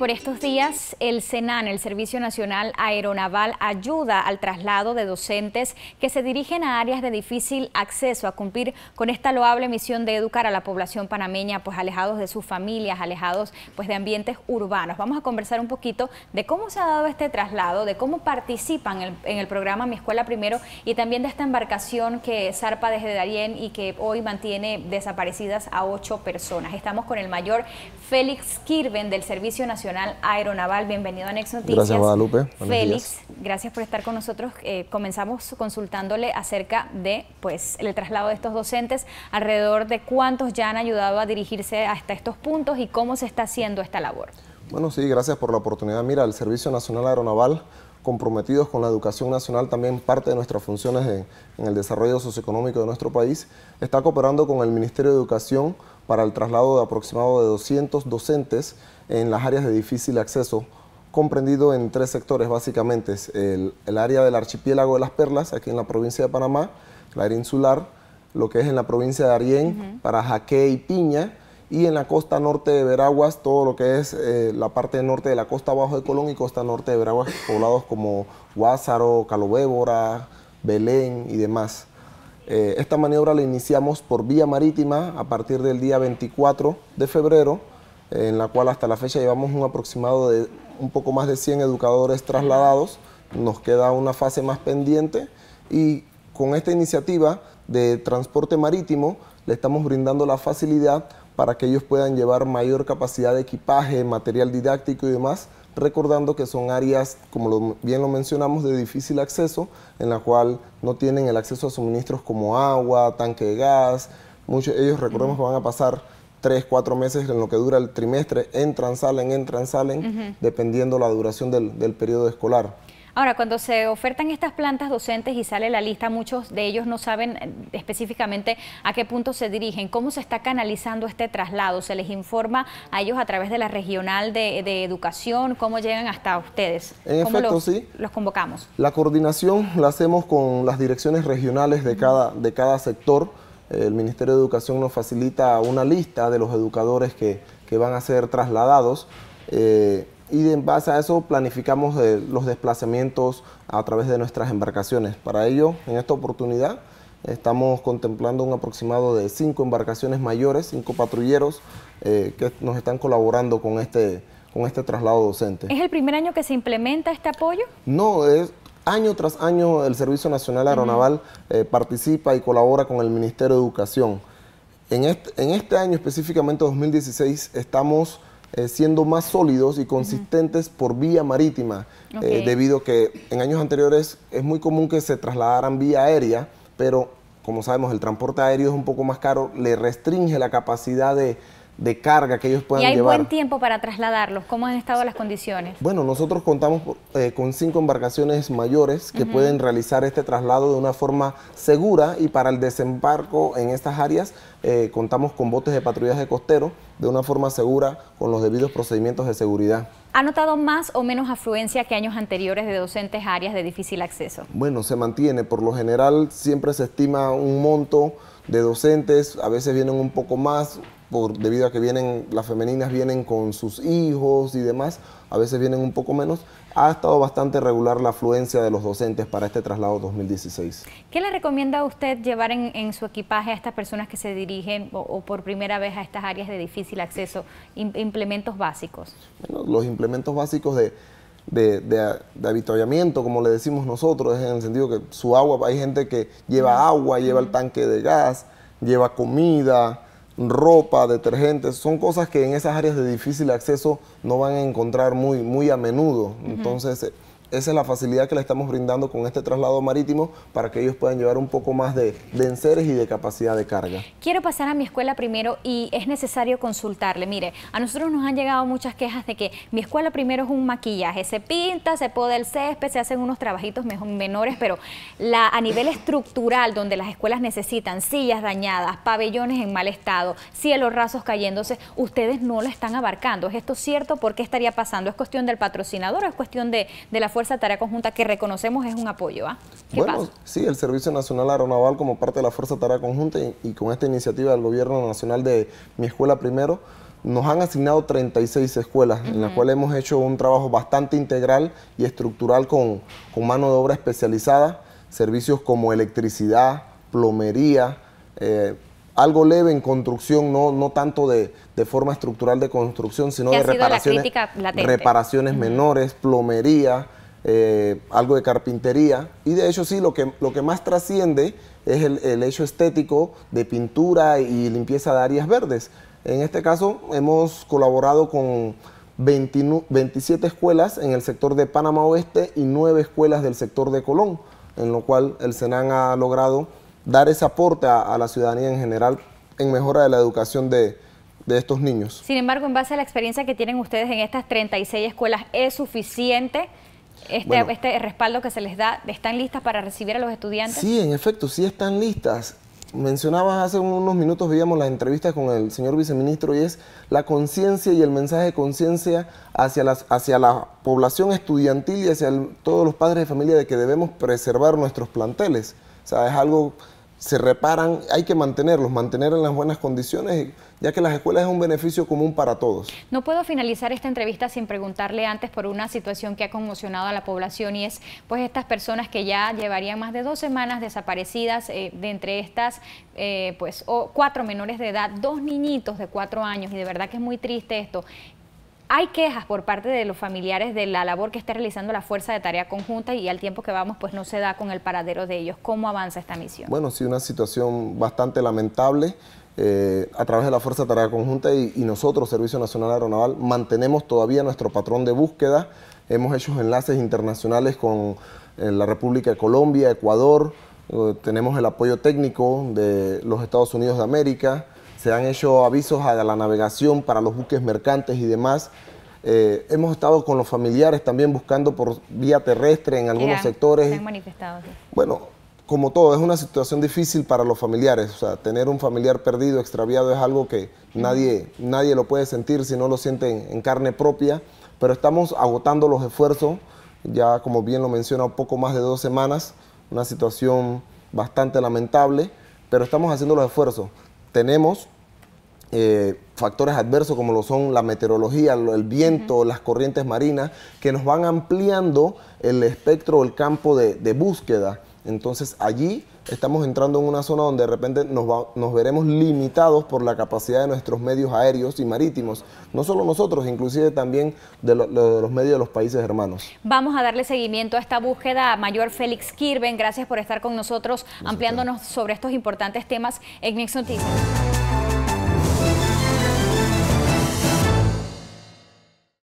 por estos días el SENAN, el Servicio Nacional Aeronaval, ayuda al traslado de docentes que se dirigen a áreas de difícil acceso a cumplir con esta loable misión de educar a la población panameña, pues alejados de sus familias, alejados pues de ambientes urbanos. Vamos a conversar un poquito de cómo se ha dado este traslado, de cómo participan en el, programa Mi Escuela Primero y también de esta embarcación que zarpa desde Darién y que hoy mantiene desaparecidas a ocho personas. Estamos con el mayor Félix Kirven del Servicio Nacional Aeronaval. Bienvenido a Next Noticias. Gracias, Guadalupe. Félix, gracias por estar con nosotros. Eh, comenzamos consultándole acerca de pues, el traslado de estos docentes, alrededor de cuántos ya han ayudado a dirigirse hasta estos puntos y cómo se está haciendo esta labor. Bueno, sí, gracias por la oportunidad. Mira, el Servicio Nacional Aeronaval comprometidos con la educación nacional, también parte de nuestras funciones en, el desarrollo socioeconómico de nuestro país, está cooperando con el Ministerio de Educación para el traslado de aproximadamente 200 docentes en las áreas de difícil acceso, comprendido en tres sectores básicamente, el, área del archipiélago de las Perlas, aquí en la provincia de Panamá, la área insular, lo que es en la provincia de Arién, para Jaque y Piña, y en la costa norte de Veraguas, todo lo que es eh, la parte norte de la costa bajo de Colón y costa norte de Veraguas, poblados como Guázaro, Calobébora, Belén y demás. Eh, esta maniobra la iniciamos por vía marítima a partir del día 24 de febrero, eh, en la cual hasta la fecha llevamos un aproximado de un poco más de 100 educadores trasladados. Nos queda una fase más pendiente y con esta iniciativa de transporte marítimo le estamos brindando la facilidad para que ellos puedan llevar mayor capacidad de equipaje, material didáctico y demás, recordando que son áreas, como bien lo mencionamos, de difícil acceso, en la cual no tienen el acceso a suministros como agua, tanque de gas, muchos, ellos recordemos que van a pasar tres, cuatro meses en lo que dura el trimestre, entran, salen, entran, salen, dependiendo la duración del, del periodo escolar. Ahora, cuando se ofertan estas plantas docentes y sale la lista, muchos de ellos no saben eh, específicamente a qué punto se dirigen, cómo se está canalizando este traslado, se les informa a ellos a través de la regional de, educación, cómo llegan hasta ustedes. En efecto, sí. Los convocamos. La coordinación la hacemos con las direcciones regionales de, cada, de cada sector. El Ministerio de Educación nos facilita una lista de los educadores que, van a ser trasladados. Eh, y en base a eso planificamos eh, los desplazamientos a través de nuestras embarcaciones. Para ello, en esta oportunidad, estamos contemplando un aproximado de cinco embarcaciones mayores, cinco patrulleros eh, que nos están colaborando con este, con este traslado docente. ¿Es el primer año que se implementa este apoyo? No, es, año tras año el Servicio Nacional Aeronaval eh, participa y colabora con el Ministerio de Educación. En en este año específicamente 2016 estamos eh, siendo más sólidos y consistentes por vía marítima, eh, debido a que en años anteriores es muy común que se trasladaran vía aérea, pero como sabemos el transporte aéreo es un poco más caro, le restringe la capacidad de, de carga que ellos puedan llevar. ¿Y hay buen tiempo para trasladarlos? ¿Cómo han estado las condiciones? Bueno, nosotros contamos eh, con cinco embarcaciones mayores que pueden realizar este traslado de una forma segura y para el desembarco en estas áreas eh, contamos con botes de patrullaje costero de una forma segura con los debidos procedimientos de seguridad. ¿Ha notado más o menos afluencia que años anteriores de docentes a áreas de difícil acceso? Bueno, se mantiene. Por lo general siempre se estima un monto de docentes, a veces vienen un poco más, por, debido a que vienen, las femeninas vienen con sus hijos y demás, a veces vienen un poco menos, ha estado bastante regular la afluencia de los docentes para este traslado 2016. ¿Qué le recomienda a usted llevar en, su equipaje a estas personas que se dirigen o, o, por primera vez a estas áreas de difícil acceso? implementos básicos. Bueno, los implementos básicos de de, de, avituallamiento, como le decimos nosotros, en el sentido que su agua, hay gente que lleva agua, lleva el tanque de gas, lleva comida, ropa, detergentes, son cosas que en esas áreas de difícil acceso no van a encontrar muy, muy a menudo. Entonces, eh, esa es la facilidad que le estamos brindando con este traslado marítimo para que ellos puedan llevar un poco más de, de, enseres y de capacidad de carga. Quiero pasar a mi escuela primero y es necesario consultarle. Mire, a nosotros nos han llegado muchas quejas de que mi escuela primero es un maquillaje, se pinta, se poda el césped, se hacen unos trabajitos menores, pero la, a nivel estructural, donde las escuelas necesitan sillas dañadas, pabellones en mal estado, cielos rasos cayéndose, ustedes no lo están abarcando. ¿Es esto cierto? ¿Por qué estaría pasando? ¿Es cuestión del patrocinador o es cuestión de, de la fuerza? Fuerza Tarea Conjunta, que reconocemos es un apoyo. ¿va? ¿ah? Bueno, sí, el Servicio Nacional Aeronaval como parte de la Fuerza Tarea Conjunta y, con esta iniciativa del Gobierno Nacional de Mi Escuela Primero, nos han asignado 36 escuelas, en las cuales hemos hecho un trabajo bastante integral y estructural con, mano de obra especializada, servicios como electricidad, plomería, eh, algo leve en construcción, no, tanto de, forma estructural de construcción, sino de reparaciones, reparaciones menores, plomería, eh, algo de carpintería. Y de hecho sí, lo que, lo que más trasciende es el, hecho estético de pintura y limpieza de áreas verdes. En este caso hemos colaborado con 27 escuelas en el sector de Panamá Oeste y 9 escuelas del sector de Colón, en lo cual el Senan ha logrado dar ese aporte a, la ciudadanía en general en mejora de la educación de, de estos niños. Sin embargo, en base a la experiencia que tienen ustedes en estas 36 escuelas, ¿es suficiente este, este, respaldo que se les da, ¿están listas para recibir a los estudiantes? Sí, en efecto, sí están listas. Mencionabas hace unos minutos, veíamos las entrevistas con el señor viceministro y es la conciencia y el mensaje de conciencia hacia, las, hacia la población estudiantil y hacia todos los padres de familia de que debemos preservar nuestros planteles. O sea, es algo se reparan, hay que mantenerlos, mantener en las buenas condiciones, ya que las escuelas es un beneficio común para todos. No puedo finalizar esta entrevista sin preguntarle antes por una situación que ha conmocionado a la población y es pues estas personas que ya llevarían más de dos semanas desaparecidas, eh, de entre estas eh, pues cuatro menores de edad, dos niñitos de cuatro años y de verdad que es muy triste esto. Hay quejas por parte de los familiares de la labor que está realizando la Fuerza de Tarea Conjunta y al tiempo que vamos pues no se da con el paradero de ellos. ¿Cómo avanza esta misión? Bueno, sí, una situación bastante lamentable. Eh, a través de la Fuerza de Tarea Conjunta y, nosotros, Servicio Nacional Aeronaval, mantenemos todavía nuestro patrón de búsqueda. Hemos hecho enlaces internacionales con la República de Colombia, Ecuador. Eh, tenemos el apoyo técnico de los Estados Unidos de América, se han hecho avisos a la navegación para los buques mercantes y demás. Eh, hemos estado con los familiares también buscando por vía terrestre en algunos sectores. Se han manifestado. Bueno, como todo, es una situación difícil para los familiares. O sea, tener un familiar perdido, extraviado, es algo que nadie, nadie lo puede sentir si no lo sienten en, en carne propia. Pero estamos agotando los esfuerzos, ya como bien lo menciona, poco más de dos semanas, una situación bastante lamentable, pero estamos haciendo los esfuerzos tenemos eh, factores adversos como lo son la meteorología, el viento, las corrientes marinas, que nos van ampliando el espectro, el campo de búsqueda. Entonces allí estamos entrando en una zona donde de repente nos, veremos limitados por la capacidad de nuestros medios aéreos y marítimos. No solo nosotros, inclusive también de, los medios de los países hermanos. Vamos a darle seguimiento a esta búsqueda. Mayor Félix Kirben, gracias por estar con nosotros, ampliándonos sobre estos importantes temas en Nixon TV.